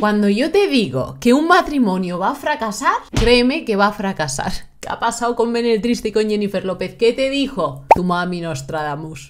Cuando yo te digo que un matrimonio va a fracasar, créeme que va a fracasar. ¿Qué ha pasado con Ben Triste y con Jennifer López? ¿Qué te dijo tu mami Nostradamus?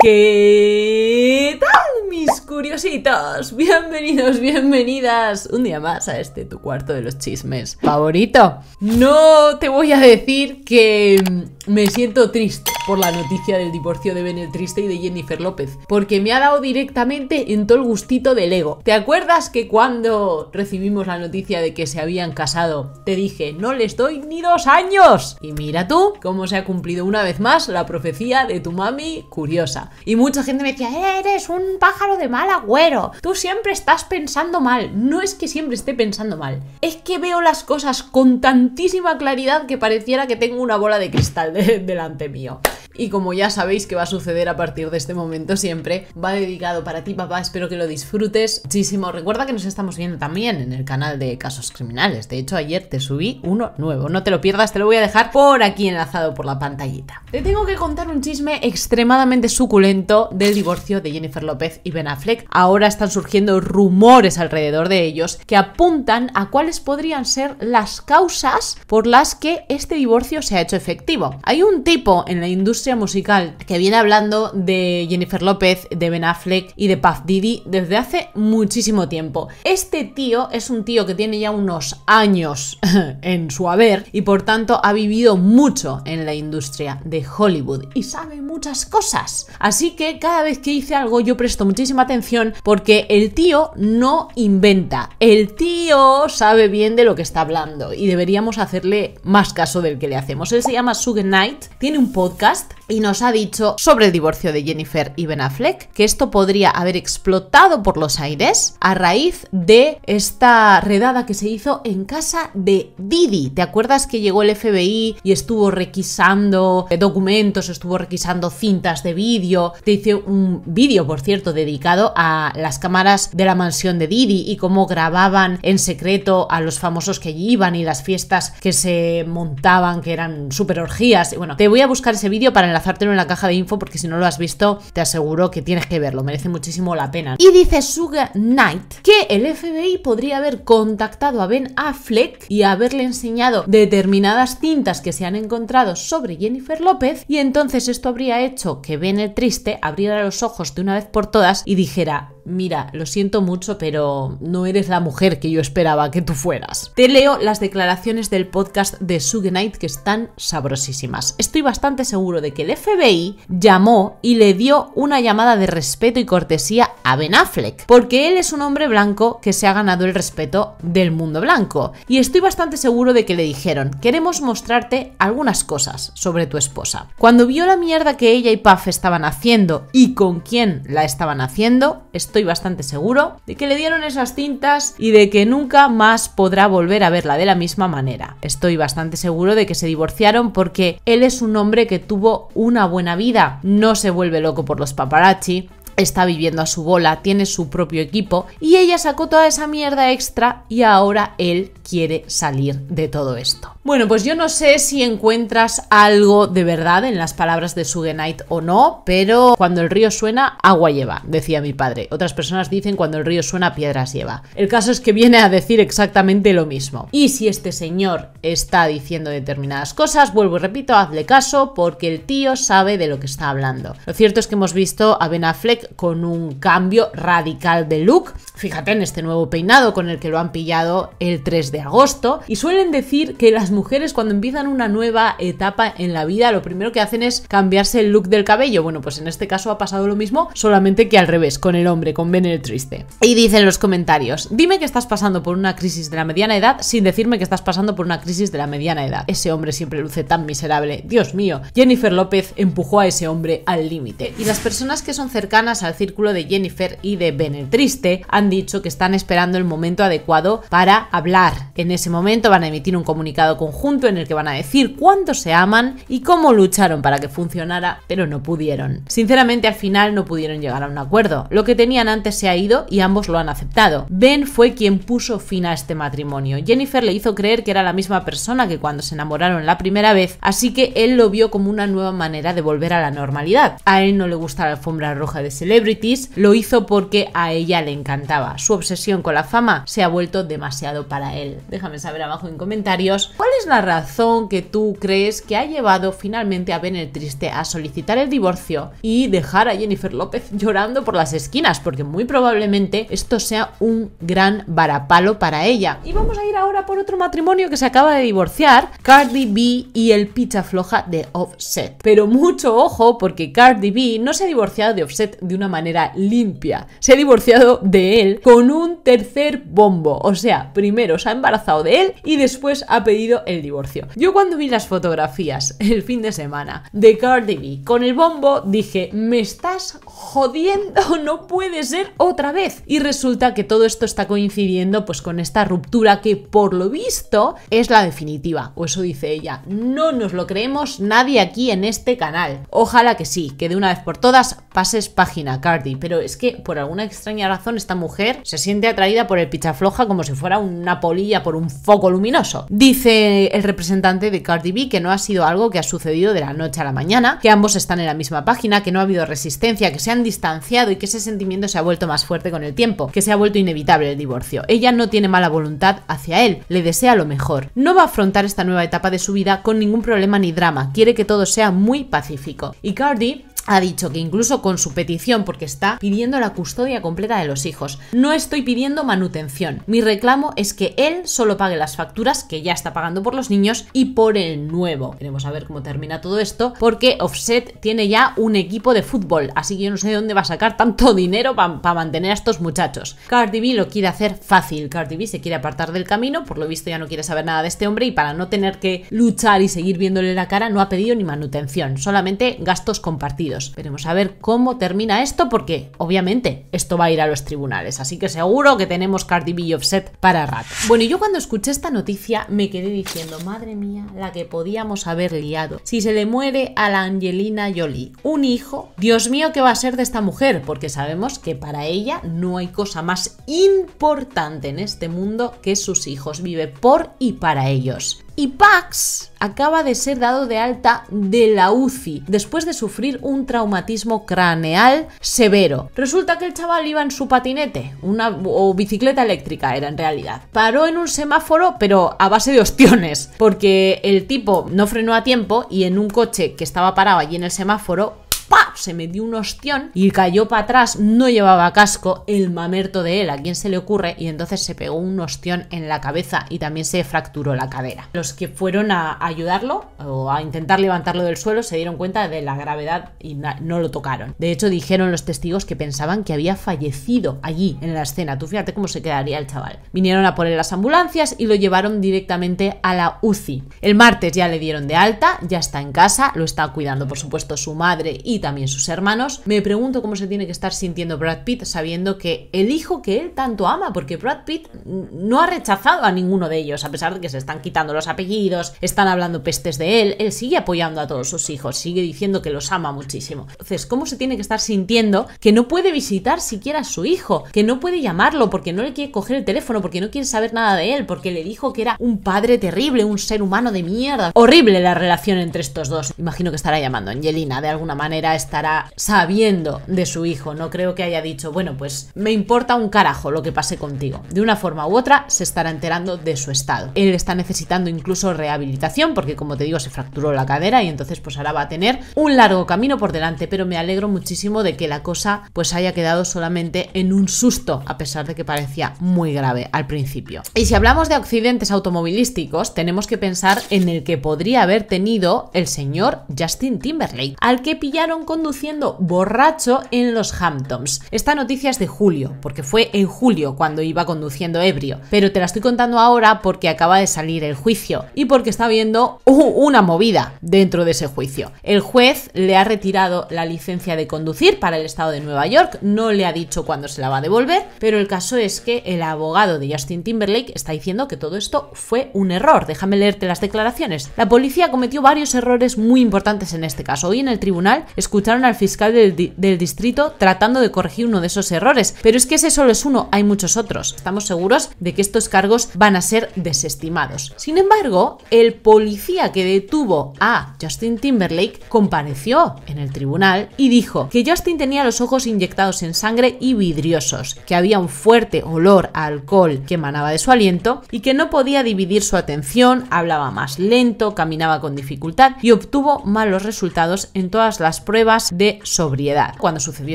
¿Qué tal, mis curiositos, bienvenidos, bienvenidas un día más a este tu cuarto de los chismes favorito. No te voy a decir que mm, me siento triste por la noticia del divorcio de Benel Triste y de Jennifer López, porque me ha dado directamente en todo el gustito del ego. ¿Te acuerdas que cuando recibimos la noticia de que se habían casado, te dije, no les doy ni dos años? Y mira tú cómo se ha cumplido una vez más la profecía de tu mami curiosa. Y mucha gente me decía, eres un pájaro de mar mal agüero. Tú siempre estás pensando mal. No es que siempre esté pensando mal. Es que veo las cosas con tantísima claridad que pareciera que tengo una bola de cristal delante mío y como ya sabéis que va a suceder a partir de este momento siempre, va dedicado para ti papá, espero que lo disfrutes muchísimo. Recuerda que nos estamos viendo también en el canal de Casos Criminales, de hecho ayer te subí uno nuevo, no te lo pierdas, te lo voy a dejar por aquí enlazado por la pantallita. Te tengo que contar un chisme extremadamente suculento del divorcio de Jennifer López y Ben Affleck. Ahora están surgiendo rumores alrededor de ellos que apuntan a cuáles podrían ser las causas por las que este divorcio se ha hecho efectivo. Hay un tipo en la industria musical, que viene hablando de Jennifer López, de Ben Affleck y de Puff Didi desde hace muchísimo tiempo. Este tío es un tío que tiene ya unos años en su haber y por tanto ha vivido mucho en la industria de Hollywood y sabe muchas cosas. Así que cada vez que hice algo yo presto muchísima atención porque el tío no inventa, el tío sabe bien de lo que está hablando y deberíamos hacerle más caso del que le hacemos. Él se llama Suge Knight, tiene un podcast y nos ha dicho sobre el divorcio de Jennifer y Ben Affleck que esto podría haber explotado por los aires a raíz de esta redada que se hizo en casa de Didi. ¿Te acuerdas que llegó el FBI y estuvo requisando documentos, estuvo requisando cintas de vídeo? Te hice un vídeo, por cierto, dedicado a las cámaras de la mansión de Didi y cómo grababan en secreto a los famosos que allí iban y las fiestas que se montaban, que eran súper orgías. Y bueno, te voy a buscar ese vídeo para la en la caja de info porque si no lo has visto, te aseguro que tienes que verlo, merece muchísimo la pena. Y dice Suga Knight que el FBI podría haber contactado a Ben Affleck y haberle enseñado determinadas cintas que se han encontrado sobre Jennifer López y entonces esto habría hecho que Ben el triste abriera los ojos de una vez por todas y dijera mira, lo siento mucho, pero no eres la mujer que yo esperaba que tú fueras. Te leo las declaraciones del podcast de Suge que están sabrosísimas. Estoy bastante seguro de que el FBI llamó y le dio una llamada de respeto y cortesía a Ben Affleck, porque él es un hombre blanco que se ha ganado el respeto del mundo blanco. Y estoy bastante seguro de que le dijeron, queremos mostrarte algunas cosas sobre tu esposa. Cuando vio la mierda que ella y Puff estaban haciendo y con quién la estaban haciendo, estoy bastante seguro de que le dieron esas cintas y de que nunca más podrá volver a verla de la misma manera. Estoy bastante seguro de que se divorciaron porque él es un hombre que tuvo una buena vida, no se vuelve loco por los paparazzi, está viviendo a su bola, tiene su propio equipo y ella sacó toda esa mierda extra y ahora él quiere salir de todo esto. Bueno, pues yo no sé si encuentras algo de verdad en las palabras de Sugenight o no, pero cuando el río suena, agua lleva, decía mi padre. Otras personas dicen cuando el río suena, piedras lleva. El caso es que viene a decir exactamente lo mismo. Y si este señor está diciendo determinadas cosas, vuelvo y repito, hazle caso porque el tío sabe de lo que está hablando. Lo cierto es que hemos visto a Ben Affleck con un cambio radical de look. Fíjate en este nuevo peinado con el que lo han pillado el 3 de agosto. Y suelen decir que las mujeres cuando empiezan una nueva etapa en la vida lo primero que hacen es cambiarse el look del cabello. Bueno, pues en este caso ha pasado lo mismo, solamente que al revés, con el hombre, con Ben el Triste. Y dicen los comentarios, dime que estás pasando por una crisis de la mediana edad sin decirme que estás pasando por una crisis de la mediana edad. Ese hombre siempre luce tan miserable. Dios mío, Jennifer López empujó a ese hombre al límite. Y las personas que son cercanas al círculo de Jennifer y de Ben el triste, han dicho que están esperando el momento adecuado para hablar. En ese momento van a emitir un comunicado conjunto en el que van a decir cuánto se aman y cómo lucharon para que funcionara, pero no pudieron. Sinceramente al final no pudieron llegar a un acuerdo. Lo que tenían antes se ha ido y ambos lo han aceptado. Ben fue quien puso fin a este matrimonio. Jennifer le hizo creer que era la misma persona que cuando se enamoraron la primera vez, así que él lo vio como una nueva manera de volver a la normalidad. A él no le gusta la alfombra roja de Celebrities, lo hizo porque a ella le encantaba. Su obsesión con la fama se ha vuelto demasiado para él. Déjame saber abajo en comentarios cuál es la razón que tú crees que ha llevado finalmente a Ben el Triste a solicitar el divorcio y dejar a Jennifer López llorando por las esquinas, porque muy probablemente esto sea un gran varapalo para ella. Y vamos a ir ahora por otro matrimonio que se acaba de divorciar, Cardi B y el pizza floja de Offset. Pero mucho ojo porque Cardi B no se ha divorciado de Offset de una manera limpia. Se ha divorciado de él con un tercer bombo. O sea, primero se ha embarazado de él y después ha pedido el divorcio. Yo cuando vi las fotografías el fin de semana de Cardi B con el bombo dije, me estás jodiendo no puede ser otra vez. Y resulta que todo esto está coincidiendo pues con esta ruptura que por lo visto es la definitiva, o eso dice ella. No nos lo creemos nadie aquí en este canal. Ojalá que sí, que de una vez por todas pases página, Cardi, pero es que por alguna extraña razón esta mujer se siente atraída por el pichafloja como si fuera una polilla por un foco luminoso. Dice el representante de Cardi B que no ha sido algo que ha sucedido de la noche a la mañana, que ambos están en la misma página, que no ha habido resistencia, que se han distanciado y que ese sentimiento se ha vuelto más fuerte con el tiempo, que se ha vuelto inevitable el divorcio. Ella no tiene mala voluntad hacia él, le desea lo mejor. No va a afrontar esta nueva etapa de su vida con ningún problema ni drama, quiere que todo sea muy pacífico. Y Cardi ha dicho que incluso con su petición, porque está pidiendo la custodia completa de los hijos, no estoy pidiendo manutención. Mi reclamo es que él solo pague las facturas que ya está pagando por los niños y por el nuevo. Queremos saber cómo termina todo esto, porque Offset tiene ya un equipo de fútbol, así que yo no sé de dónde va a sacar tanto dinero para mantener a estos muchachos. Cardi B lo quiere hacer fácil. Cardi B se quiere apartar del camino, por lo visto ya no quiere saber nada de este hombre y para no tener que luchar y seguir viéndole la cara, no ha pedido ni manutención, solamente gastos compartidos. Veremos a ver cómo termina esto, porque obviamente esto va a ir a los tribunales, así que seguro que tenemos Cardi B Offset para rato. Bueno, y yo cuando escuché esta noticia me quedé diciendo, madre mía, la que podíamos haber liado. Si se le muere a la Angelina Jolie un hijo, Dios mío, ¿qué va a ser de esta mujer? Porque sabemos que para ella no hay cosa más importante en este mundo que sus hijos. Vive por y para ellos. Y Pax acaba de ser dado de alta de la UCI después de sufrir un traumatismo craneal severo. Resulta que el chaval iba en su patinete, una o bicicleta eléctrica era en realidad. Paró en un semáforo, pero a base de ostiones, porque el tipo no frenó a tiempo y en un coche que estaba parado allí en el semáforo ¡pap! se me dio un ostión y cayó para atrás, no llevaba casco, el mamerto de él, a quién se le ocurre, y entonces se pegó un ostión en la cabeza y también se fracturó la cadera. Los que fueron a ayudarlo o a intentar levantarlo del suelo se dieron cuenta de la gravedad y no lo tocaron. De hecho, dijeron los testigos que pensaban que había fallecido allí en la escena. Tú fíjate cómo se quedaría el chaval. Vinieron a poner las ambulancias y lo llevaron directamente a la UCI. El martes ya le dieron de alta, ya está en casa, lo está cuidando por supuesto su madre y también sus hermanos. Me pregunto cómo se tiene que estar sintiendo Brad Pitt sabiendo que el hijo que él tanto ama, porque Brad Pitt no ha rechazado a ninguno de ellos, a pesar de que se están quitando los apellidos, están hablando pestes de él, él sigue apoyando a todos sus hijos, sigue diciendo que los ama muchísimo. Entonces, ¿cómo se tiene que estar sintiendo que no puede visitar siquiera a su hijo, que no puede llamarlo porque no le quiere coger el teléfono, porque no quiere saber nada de él, porque le dijo que era un padre terrible, un ser humano de mierda? Horrible la relación entre estos dos. Imagino que estará llamando a Angelina de alguna manera estará sabiendo de su hijo. No creo que haya dicho, bueno, pues me importa un carajo lo que pase contigo. De una forma u otra se estará enterando de su estado. Él está necesitando incluso rehabilitación porque como te digo se fracturó la cadera y entonces pues ahora va a tener un largo camino por delante, pero me alegro muchísimo de que la cosa pues haya quedado solamente en un susto, a pesar de que parecía muy grave al principio. Y si hablamos de accidentes automovilísticos, tenemos que pensar en el que podría haber tenido el señor Justin Timberlake, al que pillaron conduciendo borracho en los Hamptons. Esta noticia es de julio, porque fue en julio cuando iba conduciendo ebrio, pero te la estoy contando ahora porque acaba de salir el juicio y porque está habiendo una movida dentro de ese juicio. El juez le ha retirado la licencia de conducir para el estado de Nueva York, no le ha dicho cuándo se la va a devolver, pero el caso es que el abogado de Justin Timberlake está diciendo que todo esto fue un error. Déjame leerte las declaraciones. La policía cometió varios errores muy importantes en este caso. Hoy en el tribunal escucharon al fiscal del, distrito tratando de corregir uno de esos errores. Pero es que ese solo es uno, hay muchos otros. Estamos seguros de que estos cargos van a ser desestimados. Sin embargo, el policía que detuvo a Justin Timberlake compareció en el tribunal y dijo que Justin tenía los ojos inyectados en sangre y vidriosos, que había un fuerte olor a alcohol que emanaba de su aliento y que no podía dividir su atención, hablaba más lento, caminaba con dificultad y obtuvo malos resultados en todas las pruebas pruebas de sobriedad. Cuando sucedió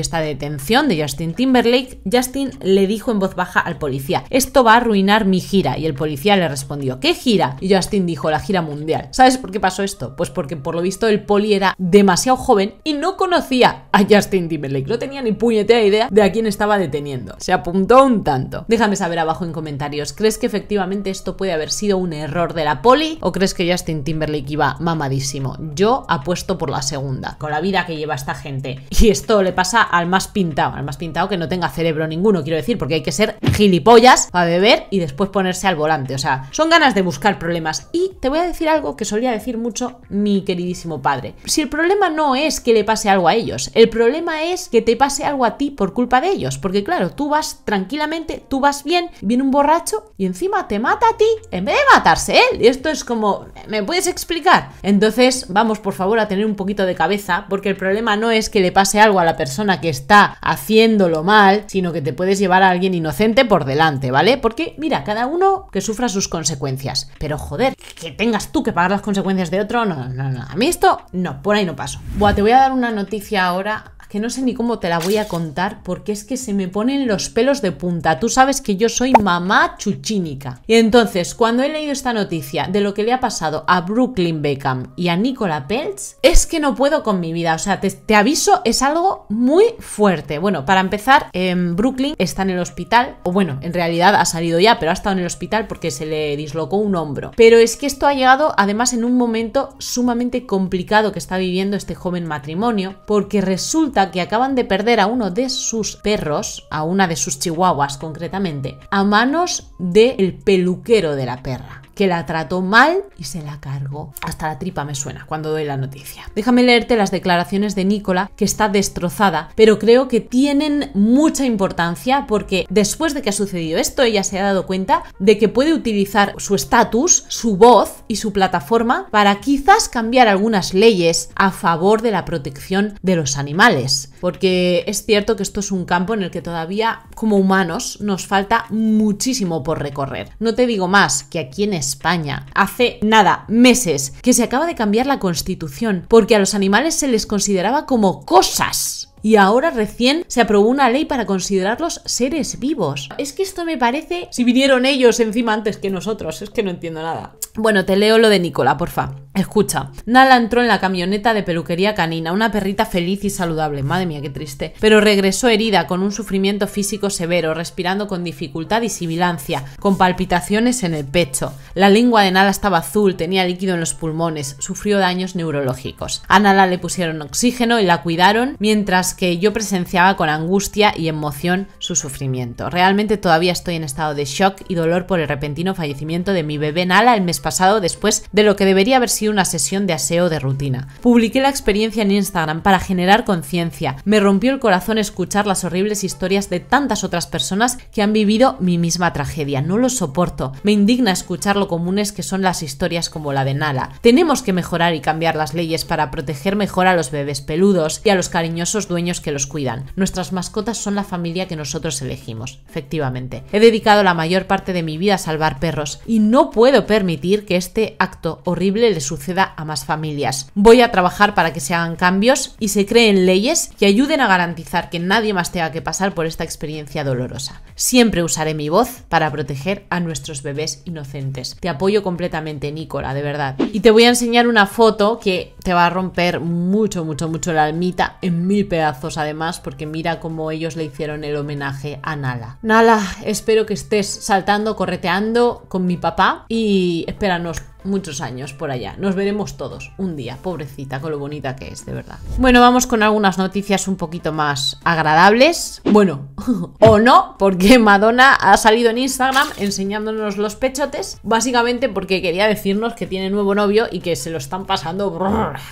esta detención de Justin Timberlake, Justin le dijo en voz baja al policía, esto va a arruinar mi gira. Y el policía le respondió, ¿qué gira? Y Justin dijo, la gira mundial. ¿Sabes por qué pasó esto? Pues porque por lo visto el poli era demasiado joven y no conocía a Justin Timberlake. No tenía ni puñetera idea de a quién estaba deteniendo. Se apuntó un tanto. Déjame saber abajo en comentarios, ¿crees que efectivamente esto puede haber sido un error de la poli o crees que Justin Timberlake iba mamadísimo? Yo apuesto por la segunda. Con la vida que lleva esta gente. Y esto le pasa al más pintado, al más pintado que no tenga cerebro ninguno, quiero decir, porque hay que ser gilipollas para beber y después ponerse al volante. O sea, son ganas de buscar problemas. Y te voy a decir algo que solía decir mucho mi queridísimo padre. Si el problema no es que le pase algo a ellos, el problema es que te pase algo a ti por culpa de ellos. Porque claro, tú vas tranquilamente, tú vas bien, viene un borracho y encima te mata a ti en vez de matarse él. Y esto es como, ¿me puedes explicar? Entonces, vamos por favor a tener un poquito de cabeza, porque el problema no es que le pase algo a la persona que está haciéndolo mal, sino que te puedes llevar a alguien inocente por delante, ¿vale? Porque, mira, cada uno que sufra sus consecuencias. Pero joder, que tengas tú que pagar las consecuencias de otro, no, no, no. A mí esto, no, por ahí no paso. Buah, te voy a dar una noticia ahora que no sé ni cómo te la voy a contar porque es que se me ponen los pelos de punta. Tú sabes que yo soy mamá chuchínica. Y entonces, cuando he leído esta noticia de lo que le ha pasado a Brooklyn Beckham y a Nicola Peltz, es que no puedo con mi vida. O sea, te, aviso, es algo muy fuerte. Bueno, para empezar, en Brooklyn está en el hospital, o bueno, en realidad ha salido ya, pero ha estado en el hospital porque se le dislocó un hombro. Pero es que esto ha llegado además en un momento sumamente complicado que está viviendo este joven matrimonio, porque resulta que acaban de perder a uno de sus perros, a una de sus chihuahuas concretamente, a manos del peluquero de la perra que la trató mal y se la cargó. Hasta la tripa me suena cuando doy la noticia. Déjame leerte las declaraciones de Nicola, que está destrozada, pero creo que tienen mucha importancia porque después de que ha sucedido esto, ella se ha dado cuenta de que puede utilizar su estatus, su voz y su plataforma para quizás cambiar algunas leyes a favor de la protección de los animales. Porque es cierto que esto es un campo en el que todavía como humanos nos falta muchísimo por recorrer. No te digo más que a quienes España. Hace nada, meses, que se acaba de cambiar la constitución porque a los animales se les consideraba como cosas. Y ahora recién se aprobó una ley para considerarlos seres vivos. Es que esto me parece... Si vinieron ellos encima antes que nosotros, es que no entiendo nada. Bueno, te leo lo de Nicola, porfa. Escucha, Nala entró en la camioneta de peluquería canina, una perrita feliz y saludable, madre mía, qué triste, pero regresó herida con un sufrimiento físico severo, respirando con dificultad y sibilancia, con palpitaciones en el pecho. La lengua de Nala estaba azul, tenía líquido en los pulmones, sufrió daños neurológicos. A Nala le pusieron oxígeno y la cuidaron mientras que yo presenciaba con angustia y emoción su sufrimiento. Realmente todavía estoy en estado de shock y dolor por el repentino fallecimiento de mi bebé Nala el mes pasado después de lo que debería haber sido una sesión de aseo de rutina. Publiqué la experiencia en Instagram para generar conciencia. Me rompió el corazón escuchar las horribles historias de tantas otras personas que han vivido mi misma tragedia. No lo soporto. Me indigna escuchar lo comunes que son las historias como la de Nala. Tenemos que mejorar y cambiar las leyes para proteger mejor a los bebés peludos y a los cariñosos dueños que los cuidan. Nuestras mascotas son la familia que nosotros elegimos, efectivamente. He dedicado la mayor parte de mi vida a salvar perros y no puedo permitir que este acto horrible le suceda a más familias. Voy a trabajar para que se hagan cambios y se creen leyes que ayuden a garantizar que nadie más tenga que pasar por esta experiencia dolorosa. Siempre usaré mi voz para proteger a nuestros bebés inocentes. Te apoyo completamente, Nicola, de verdad. Y te voy a enseñar una foto que te va a romper mucho, mucho, mucho la almita en mil pedazos además porque mira cómo ellos le hicieron el homenaje a Nala. Nala, espero que estés saltando, correteando con mi papá y espéranos muchos años por allá. Nos veremos todos un día, pobrecita, con lo bonita que es, de verdad. Bueno, vamos con algunas noticias un poquito más agradables. Bueno, o no, porque Madonna ha salido en Instagram enseñándonos los pechotes, básicamente porque quería decirnos que tiene nuevo novio y que se lo están pasando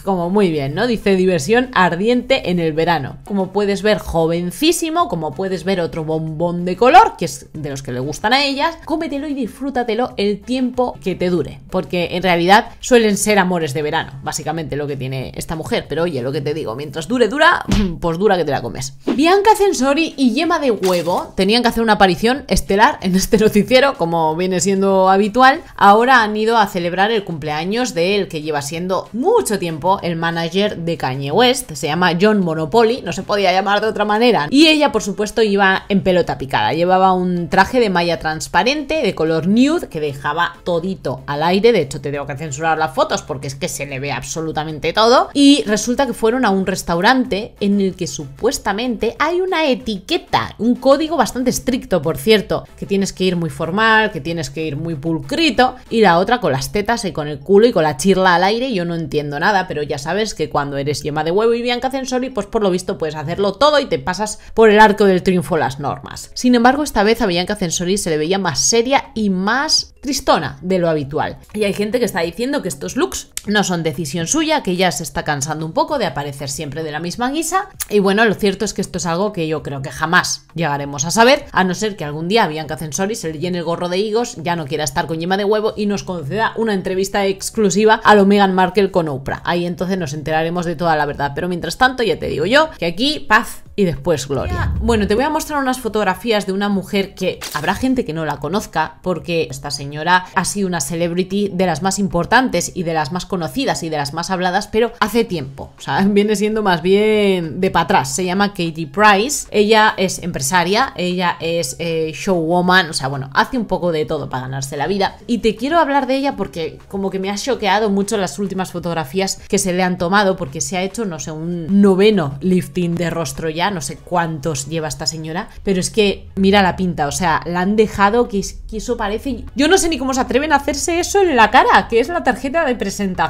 como muy bien, ¿no? Dice diversión ardiente en el verano. Como puedes ver, jovencísimo, como puedes ver otro bombón de color, que es de los que le gustan a ellas, cómetelo y disfrútatelo el tiempo que te dure, porque en realidad suelen ser amores de verano, básicamente lo que tiene esta mujer. Pero oye, lo que te digo, mientras dure, dura, pues dura que te la comes. Bianca Censori y Yema de Huevo tenían que hacer una aparición estelar en este noticiero, como viene siendo habitual. Ahora han ido a celebrar el cumpleaños de él que lleva siendo mucho tiempo el manager de Kanye West. Se llama John Monopoly, no se podía llamar de otra manera. Y ella, por supuesto, iba en pelota picada. Llevaba un traje de malla transparente de color nude que dejaba todito al aire de hecho te tengo que censurar las fotos porque es que se le ve absolutamente todo. Y resulta que fueron a un restaurante en el que supuestamente hay una etiqueta, un código bastante estricto, por cierto, que tienes que ir muy formal, que tienes que ir muy pulcrito, y la otra con las tetas y con el culo y con la chirla al aire. Yo no entiendo nada, pero ya sabes que cuando eres yema de huevo y Bianca Censori, pues por lo visto puedes hacerlo todo y te pasas por el arco del triunfo las normas. Sin embargo, esta vez a Bianca Censori se le veía más seria y más tristona de lo habitual. Y hay gente que está diciendo que estos looks no son decisión suya, que ya se está cansando un poco de aparecer siempre de la misma guisa. Y bueno, lo cierto es que esto es algo que yo creo que jamás llegaremos a saber, a no ser que algún día Bianca Censori se le llene el gorro de higos, ya no quiera estar con yema de huevo y nos conceda una entrevista exclusiva a lo Meghan Markle con Oprah. Ahí entonces nos enteraremos de toda la verdad. Pero mientras tanto, ya te digo yo que aquí paz y después gloria. Bueno, te voy a mostrar unas fotografías de una mujer que habrá gente que no la conozca porque esta señora ha sido una celebrity de las más importantes y de las más conocidas conocidas y de las más habladas, pero hace tiempo. O sea, viene siendo más bien de para atrás. Se llama Katie Price. Ella es empresaria, ella es eh, showwoman, o sea, bueno, hace un poco de todo para ganarse la vida. Y te quiero hablar de ella porque como que me ha choqueado mucho las últimas fotografías que se le han tomado porque se ha hecho, no sé, un noveno lifting de rostro ya, no sé cuántos lleva esta señora, pero es que mira la pinta, o sea, la han dejado que eso parece... Yo no sé ni cómo se atreven a hacerse eso en la cara, que es la tarjeta de presentación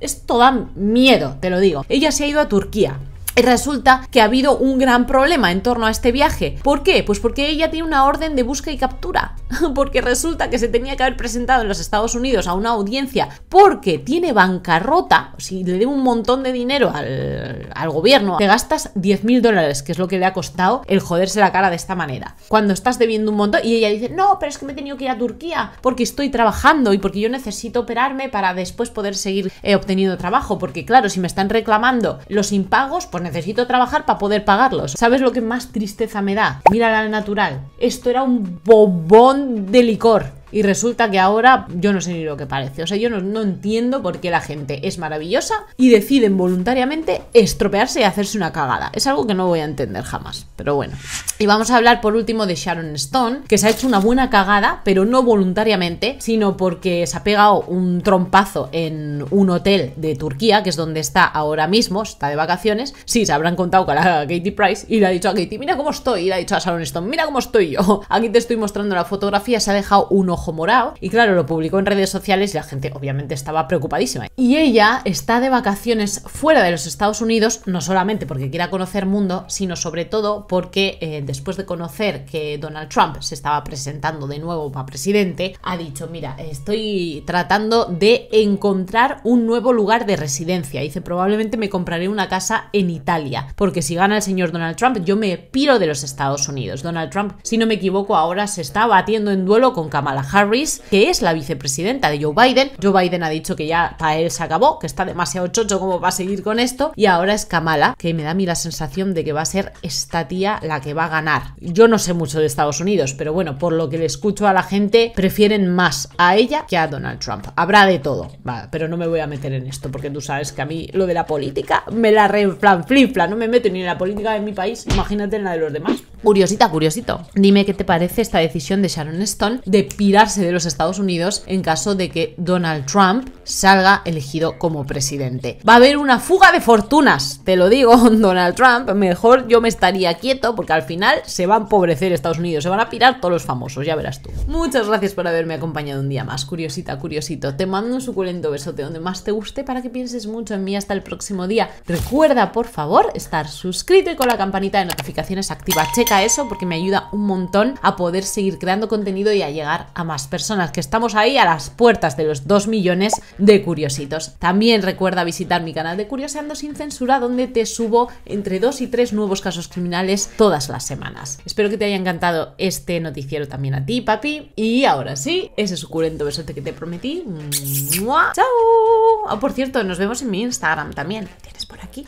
esto Tú, miedo, te lo digo. Ella se ha ido a Turquía resulta que ha habido un gran problema en torno a este viaje. ¿Por qué? Pues porque ella tiene una orden de busca y captura. Porque resulta que se tenía que haber presentado en los Estados Unidos a una audiencia porque tiene bancarrota. Si le debe un montón de dinero al, gobierno, te gastas 10.000 dólares, que es lo que le ha costado el joderse la cara de esta manera. Cuando estás debiendo un montón y ella dice, no, pero es que me he tenido que ir a Turquía porque estoy trabajando y porque yo necesito operarme para después poder seguir eh, obteniendo trabajo. Porque claro, si me están reclamando los impagos, pues necesito trabajar para poder pagarlos. ¿Sabes lo que más tristeza me da? Mira al natural. Esto era un bobón de licor. Y resulta que ahora yo no sé ni lo que parece. O sea, yo no, entiendo por qué la gente es maravillosa y deciden voluntariamente estropearse y hacerse una cagada. Es algo que no voy a entender jamás. Pero bueno. Y vamos a hablar por último de Sharon Stone, que se ha hecho una buena cagada, pero no voluntariamente, sino porque se ha pegado un trompazo en un hotel de Turquía, que es donde está ahora mismo, está de vacaciones. Sí, se habrán contado con la Katie Price y le ha dicho a Katie, mira cómo estoy. Y le ha dicho a Sharon Stone, mira cómo estoy yo. Aquí te estoy mostrando la fotografía, se ha dejado un y claro, lo publicó en redes sociales y la gente obviamente estaba preocupadísima. Y ella está de vacaciones fuera de los Estados Unidos, no solamente porque quiera conocer mundo, sino sobre todo porque eh, después de conocer que Donald Trump se estaba presentando de nuevo para presidente, ha dicho, mira, estoy tratando de encontrar un nuevo lugar de residencia. Dice, probablemente me compraré una casa en Italia, porque si gana el señor Donald Trump, yo me piro de los Estados Unidos. Donald Trump, si no me equivoco, ahora se está batiendo en duelo con Kamala Harris, que es la vicepresidenta de Joe Biden. Joe Biden ha dicho que ya para él se acabó, que está demasiado chocho como va a seguir con esto. Y ahora es Kamala, que me da a mí la sensación de que va a ser esta tía la que va a ganar. Yo no sé mucho de Estados Unidos, pero bueno, por lo que le escucho a la gente, prefieren más a ella que a Donald Trump. Habrá de todo, pero no me voy a meter en esto, porque tú sabes que a mí lo de la política me la re plan, no me meto ni en la política de mi país, imagínate en la de los demás. Curiosita, curiosito. Dime qué te parece esta decisión de Sharon Stone de pirarse de los Estados Unidos en caso de que Donald Trump salga elegido como presidente. Va a haber una fuga de fortunas, te lo digo, Donald Trump. Mejor yo me estaría quieto porque al final se va a empobrecer Estados Unidos, se van a pirar todos los famosos, ya verás tú. Muchas gracias por haberme acompañado un día más, curiosita, curiosito. Te mando un suculento besote donde más te guste para que pienses mucho en mí hasta el próximo día. Recuerda, por favor, estar suscrito y con la campanita de notificaciones activa. Check eso porque me ayuda un montón a poder seguir creando contenido y a llegar a más personas, que estamos ahí a las puertas de los 2 millones de curiositos. También recuerda visitar mi canal de Curioseando sin censura, donde te subo entre 2 y 3 nuevos casos criminales todas las semanas. Espero que te haya encantado este noticiero también a ti, papi. Y ahora sí, ese suculento besote que te prometí. ¡Chao! Ah, por cierto, nos vemos en mi Instagram también. tienes por aquí?